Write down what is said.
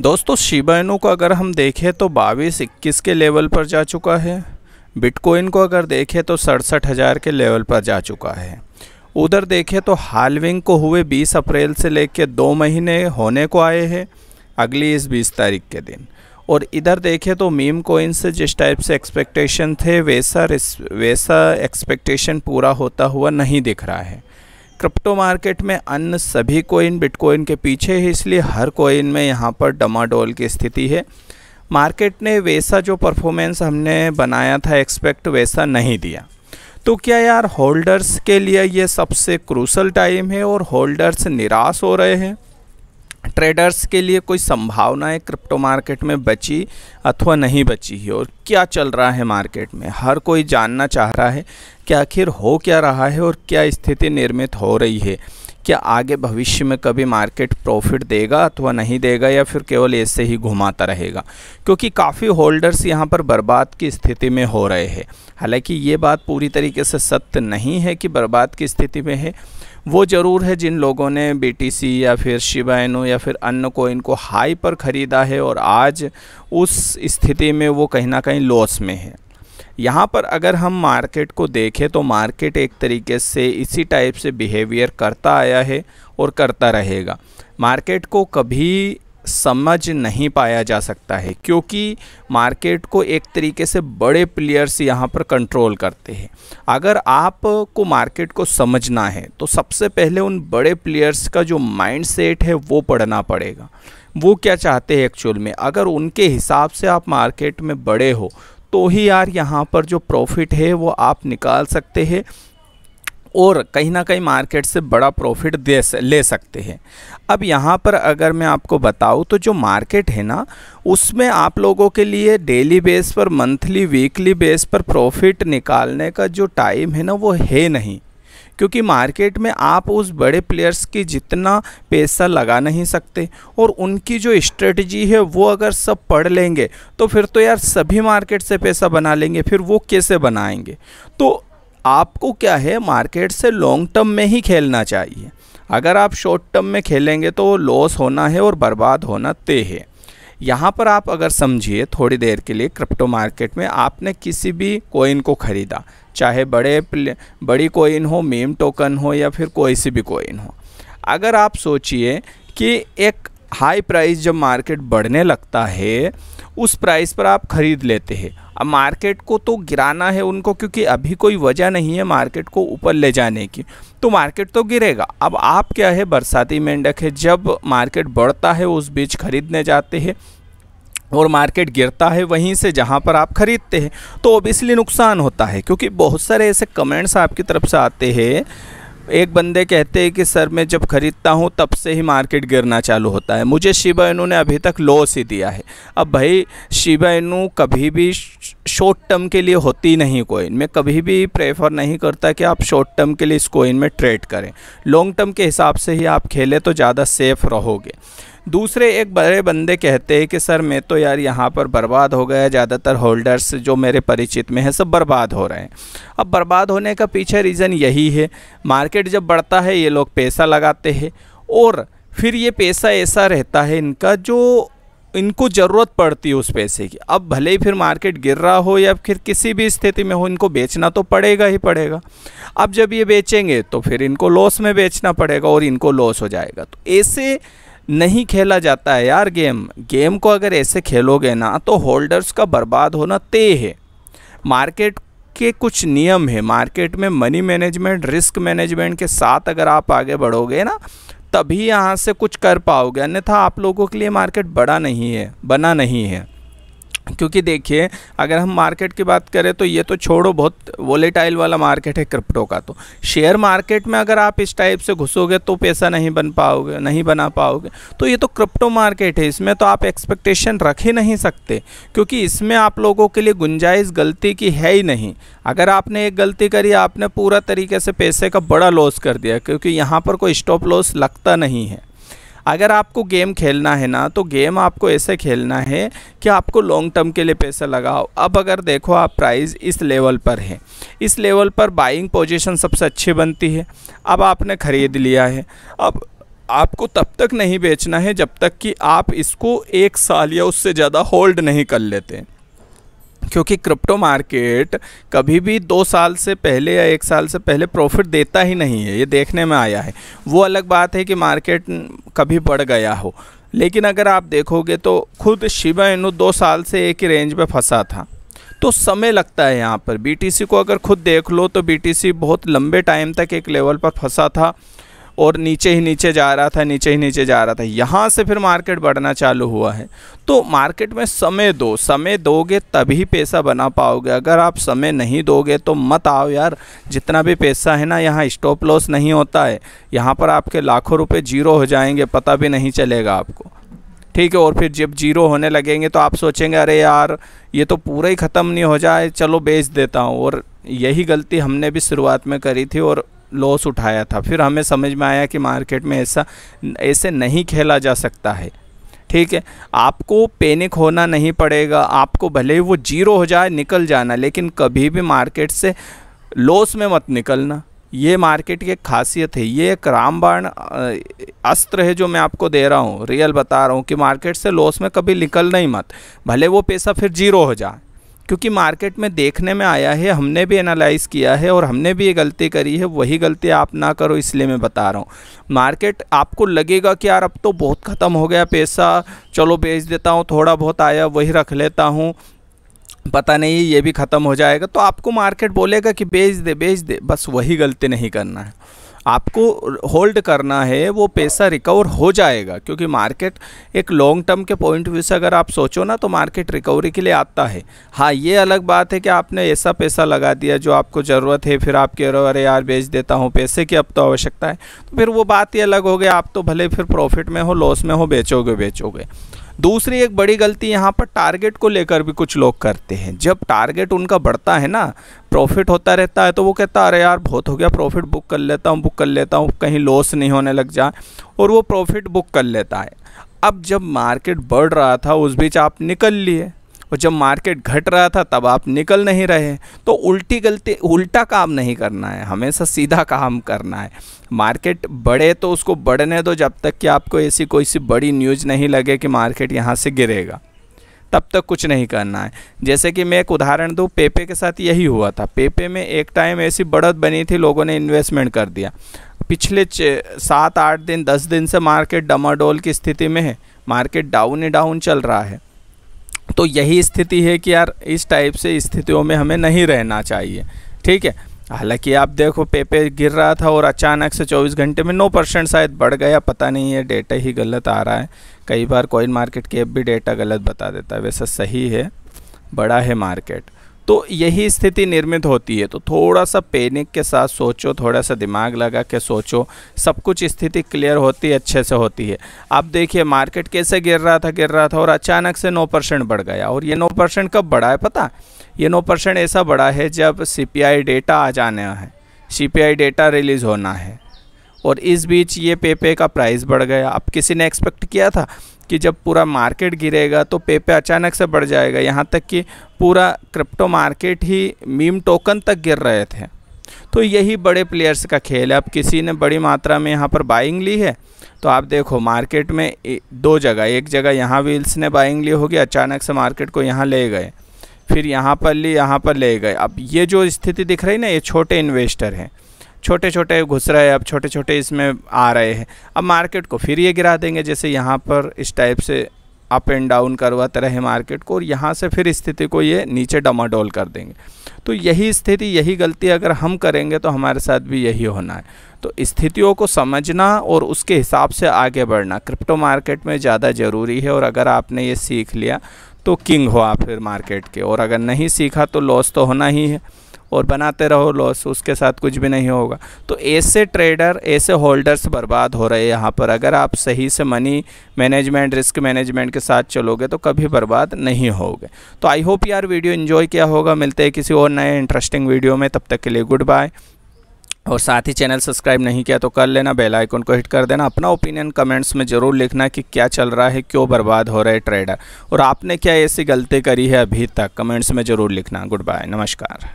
दोस्तों शिबाइनो को अगर हम देखें तो बाईस इक्कीस के लेवल पर जा चुका है बिटकॉइन को अगर देखें तो सड़सठ हज़ार के लेवल पर जा चुका है उधर देखें तो हालविंग को हुए 20 अप्रैल से लेकर दो महीने होने को आए हैं अगली इस 20 तारीख के दिन और इधर देखें तो मीम कोइन से जिस टाइप से एक्सपेक्टेशन थे वैसा वैसा एक्सपेक्टेशन पूरा होता हुआ नहीं दिख रहा है क्रिप्टो मार्केट में अन्य सभी कोइन बिटकॉइन के पीछे है इसलिए हर कोइन में यहाँ पर डमाडोल की स्थिति है मार्केट ने वैसा जो परफॉर्मेंस हमने बनाया था एक्सपेक्ट वैसा नहीं दिया तो क्या यार होल्डर्स के लिए ये सबसे क्रूसल टाइम है और होल्डर्स निराश हो रहे हैं ट्रेडर्स के लिए कोई संभावनाएं क्रिप्टो मार्केट में बची अथवा नहीं बची है और क्या चल रहा है मार्केट में हर कोई जानना चाह रहा है कि आखिर हो क्या रहा है और क्या स्थिति निर्मित हो रही है क्या आगे भविष्य में कभी मार्केट प्रॉफिट देगा अथवा नहीं देगा या फिर केवल ऐसे ही घुमाता रहेगा क्योंकि काफ़ी होल्डर्स यहाँ पर बर्बाद की स्थिति में हो रहे हैं हालांकि ये बात पूरी तरीके से सत्य नहीं है कि बर्बाद की स्थिति में है वो ज़रूर है जिन लोगों ने बीटीसी या फिर शिवाइनो या फिर अन्य को इनको हाई पर ख़रीदा है और आज उस स्थिति में वो कहीं ना कहीं लॉस में है यहाँ पर अगर हम मार्केट को देखें तो मार्केट एक तरीके से इसी टाइप से बिहेवियर करता आया है और करता रहेगा मार्केट को कभी समझ नहीं पाया जा सकता है क्योंकि मार्केट को एक तरीके से बड़े प्लेयर्स यहाँ पर कंट्रोल करते हैं अगर आपको मार्केट को समझना है तो सबसे पहले उन बड़े प्लेयर्स का जो माइंड सेट है वो पढ़ना पड़ेगा वो क्या चाहते हैं एक्चुअल में अगर उनके हिसाब से आप मार्केट में बड़े हो तो ही यार यहाँ पर जो प्रॉफिट है वो आप निकाल सकते हैं और कहीं ना कहीं मार्केट से बड़ा प्रॉफिट दे ले सकते हैं अब यहाँ पर अगर मैं आपको बताऊँ तो जो मार्केट है ना उसमें आप लोगों के लिए डेली बेस पर मंथली वीकली बेस पर प्रॉफिट निकालने का जो टाइम है ना वो है नहीं क्योंकि मार्केट में आप उस बड़े प्लेयर्स की जितना पैसा लगा नहीं सकते और उनकी जो स्ट्रेटजी है वो अगर सब पढ़ लेंगे तो फिर तो यार सभी मार्केट से पैसा बना लेंगे फिर वो कैसे बनाएंगे तो आपको क्या है मार्केट से लॉन्ग टर्म में ही खेलना चाहिए अगर आप शॉर्ट टर्म में खेलेंगे तो लॉस होना है और बर्बाद होना तय है यहाँ पर आप अगर समझिए थोड़ी देर के लिए क्रिप्टो मार्केट में आपने किसी भी कोइन को ख़रीदा चाहे बड़े बड़ी कोइन हो मेम टोकन हो या फिर कोई सी भी कोइन हो अगर आप सोचिए कि एक हाई प्राइस जब मार्केट बढ़ने लगता है उस प्राइस पर आप ख़रीद लेते हैं अब मार्केट को तो गिराना है उनको क्योंकि अभी कोई वजह नहीं है मार्केट को ऊपर ले जाने की तो मार्केट तो गिरेगा अब आप क्या है बरसाती मेंढक है जब मार्केट बढ़ता है उस बीच खरीदने जाते हैं और मार्केट गिरता है वहीं से जहाँ पर आप ख़रीदते हैं तो ओबियसली नुकसान होता है क्योंकि बहुत सारे ऐसे कमेंट्स आपकी तरफ से आते हैं एक बंदे कहते हैं कि सर मैं जब ख़रीदता हूँ तब से ही मार्केट गिरना चालू होता है मुझे शिबा इनू ने अभी तक लॉस ही दिया है अब भाई शिबा इनू कभी भी शॉर्ट टर्म के लिए होती नहीं कोइन मैं कभी भी प्रेफर नहीं करता कि आप शॉर्ट टर्म के लिए इस कोइन में ट्रेड करें लॉन्ग टर्म के हिसाब से ही आप खेलें तो ज़्यादा सेफ रहोगे दूसरे एक बड़े बंदे कहते हैं कि सर मैं तो यार यहाँ पर बर्बाद हो गया ज़्यादातर होल्डर्स जो मेरे परिचित में हैं सब बर्बाद हो रहे हैं अब बर्बाद होने का पीछे रीज़न यही है मार्केट जब बढ़ता है ये लोग पैसा लगाते हैं और फिर ये पैसा ऐसा रहता है इनका जो इनको ज़रूरत पड़ती है उस पैसे की अब भले ही फिर मार्केट गिर रहा हो या फिर किसी भी स्थिति में हो इनको बेचना तो पड़ेगा ही पड़ेगा अब जब ये बेचेंगे तो फिर इनको लॉस में बेचना पड़ेगा और इनको लॉस हो जाएगा तो ऐसे नहीं खेला जाता है यार गेम गेम को अगर ऐसे खेलोगे ना तो होल्डर्स का बर्बाद होना तय है मार्केट के कुछ नियम है मार्केट में मनी मैनेजमेंट रिस्क मैनेजमेंट के साथ अगर आप आगे बढ़ोगे ना तभी यहाँ से कुछ कर पाओगे अन्यथा आप लोगों के लिए मार्केट बड़ा नहीं है बना नहीं है क्योंकि देखिए अगर हम मार्केट की बात करें तो ये तो छोड़ो बहुत वोलेटाइल वाला मार्केट है क्रिप्टो का तो शेयर मार्केट में अगर आप इस टाइप से घुसोगे तो पैसा नहीं बन पाओगे नहीं बना पाओगे तो ये तो क्रिप्टो मार्केट है इसमें तो आप एक्सपेक्टेशन रख ही नहीं सकते क्योंकि इसमें आप लोगों के लिए गुंजाइश गलती की है ही नहीं अगर आपने एक गलती करी आपने पूरा तरीके से पैसे का बड़ा लॉस कर दिया क्योंकि यहाँ पर कोई स्टॉप लॉस लगता नहीं है अगर आपको गेम खेलना है ना तो गेम आपको ऐसे खेलना है कि आपको लॉन्ग टर्म के लिए पैसा लगाओ अब अगर देखो आप प्राइस इस लेवल पर है इस लेवल पर बाइंग पोजीशन सबसे अच्छी बनती है अब आपने ख़रीद लिया है अब आपको तब तक नहीं बेचना है जब तक कि आप इसको एक साल या उससे ज़्यादा होल्ड नहीं कर लेते क्योंकि क्रिप्टो मार्केट कभी भी दो साल से पहले या एक साल से पहले प्रॉफिट देता ही नहीं है ये देखने में आया है वो अलग बात है कि मार्केट कभी बढ़ गया हो लेकिन अगर आप देखोगे तो खुद शिवा इनू दो साल से एक ही रेंज में फंसा था तो समय लगता है यहाँ पर बीटीसी को अगर खुद देख लो तो बीटीसी बहुत लंबे टाइम तक एक लेवल पर फंसा था और नीचे ही नीचे जा रहा था नीचे ही नीचे जा रहा था यहाँ से फिर मार्केट बढ़ना चालू हुआ है तो मार्केट में समय दो समय दोगे तभी पैसा बना पाओगे अगर आप समय नहीं दोगे तो मत आओ यार जितना भी पैसा है ना यहाँ स्टॉप लॉस नहीं होता है यहाँ पर आपके लाखों रुपये जीरो हो जाएंगे पता भी नहीं चलेगा आपको ठीक है और फिर जब जीरो होने लगेंगे तो आप सोचेंगे अरे यार ये तो पूरा ही ख़त्म नहीं हो जाए चलो बेच देता हूँ और यही गलती हमने भी शुरुआत में करी थी और लॉस उठाया था फिर हमें समझ में आया कि मार्केट में ऐसा ऐसे नहीं खेला जा सकता है ठीक है आपको पैनिक होना नहीं पड़ेगा आपको भले ही वो जीरो हो जाए निकल जाना लेकिन कभी भी मार्केट से लॉस में मत निकलना ये मार्केट की एक खासियत है ये एक रामबाण अस्त्र है जो मैं आपको दे रहा हूँ रियल बता रहा हूँ कि मार्केट से लॉस में कभी निकलना ही मत भले वो पैसा फिर जीरो हो जाए क्योंकि मार्केट में देखने में आया है हमने भी एनालाइज़ किया है और हमने भी ये गलती करी है वही गलती आप ना करो इसलिए मैं बता रहा हूँ मार्केट आपको लगेगा कि यार अब तो बहुत ख़त्म हो गया पैसा चलो बेच देता हूँ थोड़ा बहुत आया वही रख लेता हूँ पता नहीं ये भी ख़त्म हो जाएगा तो आपको मार्केट बोलेगा कि बेच दे बेच दे बस वही गलती नहीं करना है आपको होल्ड करना है वो पैसा रिकवर हो जाएगा क्योंकि मार्केट एक लॉन्ग टर्म के पॉइंट व्यू से अगर आप सोचो ना तो मार्केट रिकवरी के लिए आता है हाँ ये अलग बात है कि आपने ऐसा पैसा लगा दिया जो आपको ज़रूरत है फिर आप कह रहे हो अरे यार बेच देता हूँ पैसे की अब तो आवश्यकता है तो फिर वो बात ही अलग हो गई आप तो भले फिर प्रॉफिट में हो लॉस में हो बेचोगे बेचोगे दूसरी एक बड़ी गलती यहाँ पर टारगेट को लेकर भी कुछ लोग करते हैं जब टारगेट उनका बढ़ता है ना प्रॉफिट होता रहता है तो वो कहता अरे यार बहुत हो गया प्रॉफिट बुक कर लेता हूँ बुक कर लेता हूँ कहीं लॉस नहीं होने लग जाए और वो प्रॉफिट बुक कर लेता है अब जब मार्केट बढ़ रहा था उस बीच आप निकल लिए और जब मार्केट घट रहा था तब आप निकल नहीं रहे तो उल्टी गलती उल्टा काम नहीं करना है हमेशा सीधा काम करना है मार्केट बढ़े तो उसको बढ़ने दो जब तक कि आपको ऐसी कोई सी बड़ी न्यूज़ नहीं लगे कि मार्केट यहाँ से गिरेगा तब तक कुछ नहीं करना है जैसे कि मैं एक उदाहरण दूँ पेपे के साथ यही हुआ था पेपे में एक टाइम ऐसी बढ़त बनी थी लोगों ने इन्वेस्टमेंट कर दिया पिछले सात आठ दिन दस दिन से मार्केट डमाडोल की स्थिति में है मार्केट डाउन ही डाउन चल रहा है तो यही स्थिति है कि यार इस टाइप से स्थितियों में हमें नहीं रहना चाहिए ठीक है हालांकि आप देखो पेपे गिर रहा था और अचानक से 24 घंटे में 9 परसेंट शायद बढ़ गया पता नहीं है डेटा ही गलत आ रहा है कई बार कॉइन मार्केट कैप भी डेटा गलत बता देता है वैसा सही है बड़ा है मार्केट तो यही स्थिति निर्मित होती है तो थोड़ा सा पैनिक के साथ सोचो थोड़ा सा दिमाग लगा के सोचो सब कुछ स्थिति क्लियर होती है अच्छे से होती है आप देखिए मार्केट कैसे गिर रहा था गिर रहा था और अचानक से नौ परसेंट बढ़ गया और ये नौ परसेंट कब बढ़ा है पता ये नौ परसेंट ऐसा बढ़ा है जब सी डेटा आ जाना है सी डेटा रिलीज़ होना है और इस बीच ये पेपे का प्राइस बढ़ गया अब किसी ने एक्सपेक्ट किया था कि जब पूरा मार्केट गिरेगा तो पे पे अचानक से बढ़ जाएगा यहाँ तक कि पूरा क्रिप्टो मार्केट ही मीम टोकन तक गिर रहे थे तो यही बड़े प्लेयर्स का खेल है अब किसी ने बड़ी मात्रा में यहाँ पर बाइंग ली है तो आप देखो मार्केट में दो जगह एक जगह यहाँ व्हील्स ने बाइंग ली होगी अचानक से मार्केट को यहाँ ले गए फिर यहाँ पर ली यहाँ पर ले गए अब ये जो स्थिति दिख रही ना ये छोटे इन्वेस्टर हैं छोटे छोटे घुस रहे हैं अब छोटे छोटे इसमें आ रहे हैं अब मार्केट को फिर ये गिरा देंगे जैसे यहाँ पर इस टाइप से अप एंड डाउन करवाते रहे मार्केट को और यहाँ से फिर स्थिति को ये नीचे डमाडोल कर देंगे तो यही स्थिति यही गलती अगर हम करेंगे तो हमारे साथ भी यही होना है तो स्थितियों को समझना और उसके हिसाब से आगे बढ़ना क्रिप्टो मार्केट में ज़्यादा ज़रूरी है और अगर आपने ये सीख लिया तो किंग हो आप फिर मार्केट के और अगर नहीं सीखा तो लॉस तो होना ही है और बनाते रहो लॉस उसके साथ कुछ भी नहीं होगा तो ऐसे ट्रेडर ऐसे होल्डर्स बर्बाद हो रहे हैं यहाँ पर अगर आप सही से मनी मैनेजमेंट रिस्क मैनेजमेंट के साथ चलोगे तो कभी बर्बाद नहीं होगे तो आई होप यार वीडियो इन्जॉय किया होगा मिलते हैं किसी और नए इंटरेस्टिंग वीडियो में तब तक के लिए गुड बाय और साथ ही चैनल सब्सक्राइब नहीं किया तो कर लेना बेल आइकन को हिट कर देना अपना ओपिनियन कमेंट्स में ज़रूर लिखना कि क्या चल रहा है क्यों बर्बाद हो रहे ट्रेडर और आपने क्या ऐसी गलती करी है अभी तक कमेंट्स में ज़रूर लिखना गुड बाय नमस्कार